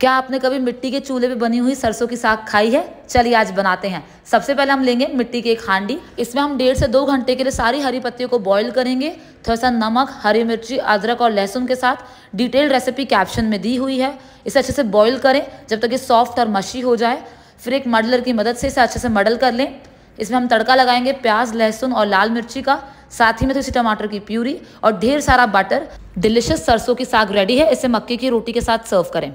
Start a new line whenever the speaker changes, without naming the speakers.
क्या आपने कभी मिट्टी के चूल्हे पे बनी हुई सरसों की साग खाई है चलिए आज बनाते हैं सबसे पहले हम लेंगे मिट्टी की एक हांडी इसमें हम डेढ़ से दो घंटे के लिए सारी हरी पत्तियों को बॉईल करेंगे थोड़ा सा नमक हरी मिर्ची अदरक और लहसुन के साथ डिटेल रेसिपी कैप्शन में दी हुई है इसे अच्छे से बॉयल करें जब तक ये सॉफ्ट और मशी हो जाए फिर एक मडलर की मदद से इसे अच्छे से मडल कर लें इसमें हम तड़का लगाएंगे प्याज लहसुन और लाल मिर्ची का साथ ही में थोड़ी टमाटर की प्यूरी और ढेर सारा बटर डिलिशियस सरसों की साग रेडी है इसे मक्के की रोटी के साथ सर्व करें